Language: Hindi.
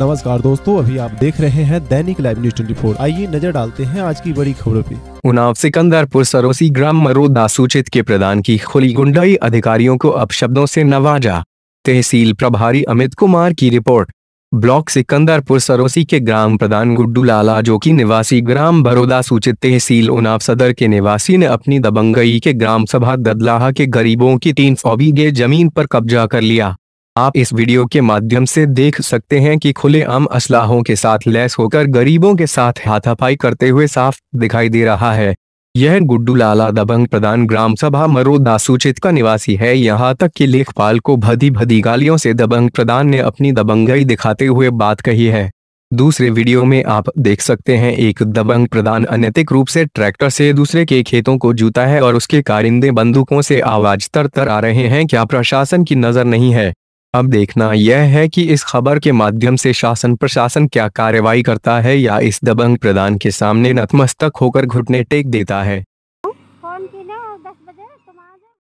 नमस्कार दोस्तों अभी आप देख रहे हैं दैनिक लाइव न्यूज फोर आइए नजर डालते हैं आज की बड़ी खबरों पे उनाव सिकंदरपुर सरोसी ग्राम मरोदा सूचित के प्रदान की खुली गुंडाई अधिकारियों को अपशब्दों से नवाजा तहसील प्रभारी अमित कुमार की रिपोर्ट ब्लॉक सिकंदरपुर सरोसी के ग्राम प्रधान गुड्डू लाला जो की निवासी ग्राम बरोदा सूचित तहसील उनाव सदर के निवासी ने अपनी दबंगई के ग्राम सभा ददलाहा के गरीबों की तीन सौ बीघे जमीन पर कब्जा कर लिया आप इस वीडियो के माध्यम से देख सकते हैं कि आम असलाहों के साथ लैस होकर गरीबों के साथ हाथापाई करते हुए साफ दिखाई दे रहा है यह गुड्डू लाला दबंग प्रधान ग्राम सभा मरोदा सूचित का निवासी है यहाँ तक कि लेखपाल को भदी भदी गालियों से दबंग प्रधान ने अपनी दबंगई दिखाते हुए बात कही है दूसरे वीडियो में आप देख सकते हैं एक दबंग प्रधान अनैतिक रूप से ट्रैक्टर से दूसरे के खेतों को जूता है और उसके कारिंदे बंदूकों से आवाज तर तर आ रहे हैं क्या प्रशासन की नजर नहीं है अब देखना यह है कि इस खबर के माध्यम से शासन प्रशासन क्या कार्रवाई करता है या इस दबंग प्रधान के सामने नतमस्तक होकर घुटने टेक देता है